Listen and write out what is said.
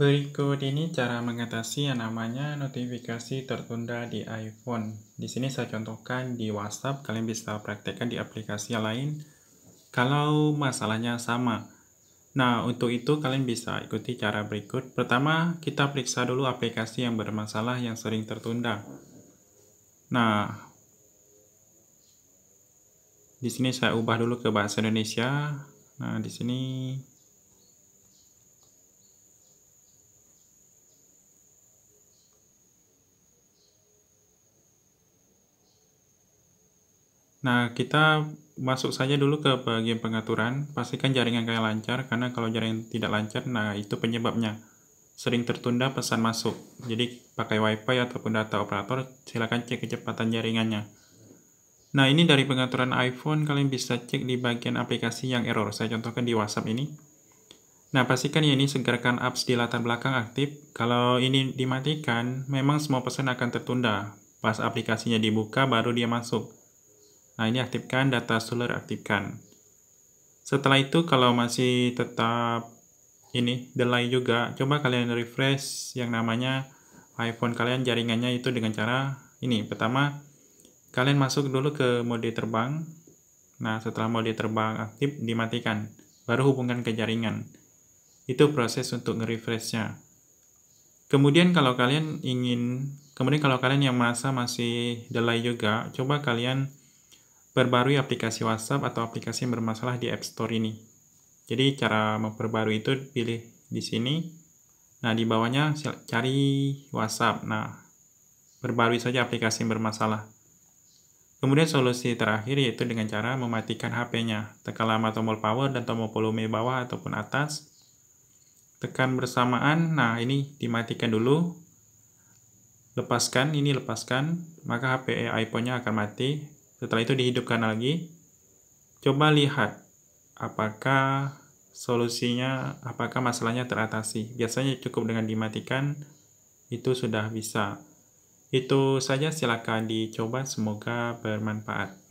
Berikut ini cara mengatasi yang namanya notifikasi tertunda di iPhone. Di sini saya contohkan di WhatsApp, kalian bisa praktekkan di aplikasi yang lain kalau masalahnya sama. Nah, untuk itu kalian bisa ikuti cara berikut. Pertama, kita periksa dulu aplikasi yang bermasalah yang sering tertunda. Nah, di sini saya ubah dulu ke bahasa Indonesia. Nah, di sini Nah, kita masuk saja dulu ke bagian pengaturan. Pastikan jaringan kalian lancar, karena kalau jaringan tidak lancar, nah itu penyebabnya. Sering tertunda pesan masuk. Jadi, pakai WiFi ataupun data operator, silakan cek kecepatan jaringannya. Nah, ini dari pengaturan iPhone, kalian bisa cek di bagian aplikasi yang error. Saya contohkan di WhatsApp ini. Nah, pastikan ya ini segerakan apps di latar belakang aktif. Kalau ini dimatikan, memang semua pesan akan tertunda. Pas aplikasinya dibuka, baru dia masuk. Nah, ini aktifkan, data solar aktifkan. Setelah itu, kalau masih tetap ini delay juga, coba kalian refresh yang namanya iPhone kalian jaringannya itu dengan cara ini. Pertama, kalian masuk dulu ke mode terbang. Nah, setelah mode terbang aktif, dimatikan. Baru hubungkan ke jaringan. Itu proses untuk nge-refreshnya. Kemudian kalau kalian ingin, kemudian kalau kalian yang merasa masih delay juga, coba kalian perbarui aplikasi WhatsApp atau aplikasi yang bermasalah di App Store ini. Jadi cara memperbarui itu pilih di sini. Nah, di bawahnya cari WhatsApp. Nah, perbarui saja aplikasi yang bermasalah. Kemudian solusi terakhir yaitu dengan cara mematikan HP-nya. Tekan lama tombol power dan tombol volume bawah ataupun atas. Tekan bersamaan. Nah, ini dimatikan dulu. Lepaskan, ini lepaskan. Maka HP iPhone-nya akan mati setelah itu dihidupkan lagi. Coba lihat apakah solusinya, apakah masalahnya teratasi. Biasanya cukup dengan dimatikan, itu sudah bisa. Itu saja silakan dicoba, semoga bermanfaat.